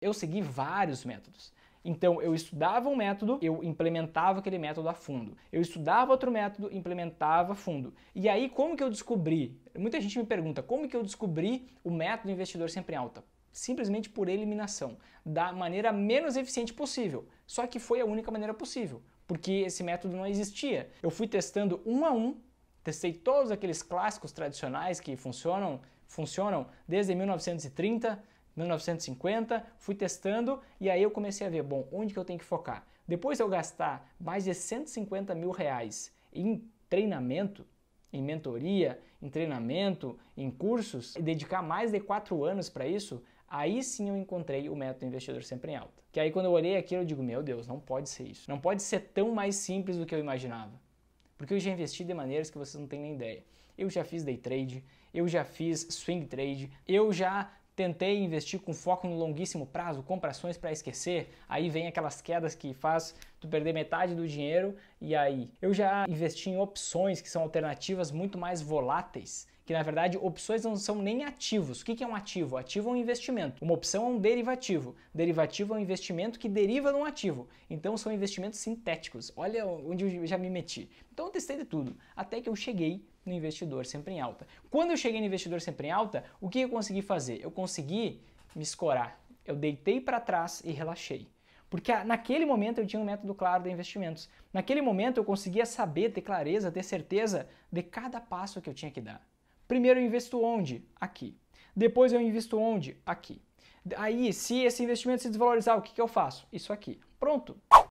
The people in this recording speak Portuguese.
Eu segui vários métodos. Então eu estudava um método, eu implementava aquele método a fundo. Eu estudava outro método, implementava a fundo. E aí como que eu descobri? Muita gente me pergunta, como que eu descobri o método investidor sempre em alta? Simplesmente por eliminação, da maneira menos eficiente possível. Só que foi a única maneira possível, porque esse método não existia. Eu fui testando um a um, testei todos aqueles clássicos tradicionais que funcionam, funcionam desde 1930, 1950, fui testando e aí eu comecei a ver, bom, onde que eu tenho que focar? Depois de eu gastar mais de 150 mil reais em treinamento, em mentoria, em treinamento, em cursos, e dedicar mais de quatro anos para isso, aí sim eu encontrei o método investidor sempre em alta. Que aí quando eu olhei aquilo, eu digo, meu Deus, não pode ser isso. Não pode ser tão mais simples do que eu imaginava. Porque eu já investi de maneiras que vocês não têm nem ideia. Eu já fiz day trade, eu já fiz swing trade, eu já Tentei investir com foco no longuíssimo prazo, comprações para esquecer. Aí vem aquelas quedas que faz tu perder metade do dinheiro e aí. Eu já investi em opções que são alternativas muito mais voláteis que na verdade opções não são nem ativos. O que é um ativo? Ativo é um investimento. Uma opção é um derivativo. Derivativo é um investimento que deriva de um ativo. Então são investimentos sintéticos. Olha onde eu já me meti. Então eu testei de tudo, até que eu cheguei no investidor sempre em alta. Quando eu cheguei no investidor sempre em alta, o que eu consegui fazer? Eu consegui me escorar. Eu deitei para trás e relaxei. Porque ah, naquele momento eu tinha um método claro de investimentos. Naquele momento eu conseguia saber, ter clareza, ter certeza de cada passo que eu tinha que dar. Primeiro eu investo onde? Aqui. Depois eu invisto onde? Aqui. Aí, se esse investimento se desvalorizar, o que, que eu faço? Isso aqui. Pronto!